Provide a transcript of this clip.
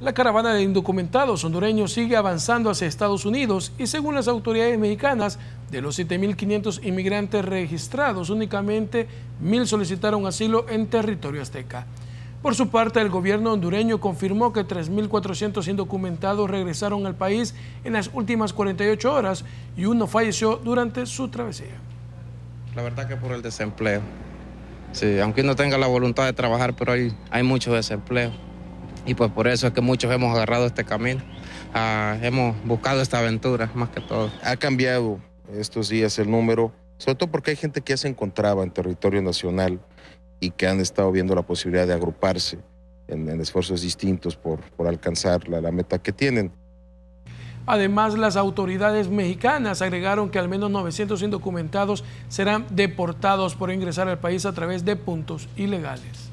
La caravana de indocumentados hondureños sigue avanzando hacia Estados Unidos y según las autoridades mexicanas, de los 7.500 inmigrantes registrados, únicamente 1.000 solicitaron asilo en territorio azteca. Por su parte, el gobierno hondureño confirmó que 3.400 indocumentados regresaron al país en las últimas 48 horas y uno falleció durante su travesía. La verdad que por el desempleo. Sí, aunque no tenga la voluntad de trabajar, pero hay, hay mucho desempleo y pues por eso es que muchos hemos agarrado este camino, ah, hemos buscado esta aventura más que todo. Ha cambiado estos días el número, sobre todo porque hay gente que ya se encontraba en territorio nacional y que han estado viendo la posibilidad de agruparse en, en esfuerzos distintos por, alcanzar la, la meta que tienen. Además, las autoridades mexicanas agregaron que al menos 900 indocumentados serán deportados por ingresar al país a través de puntos ilegales.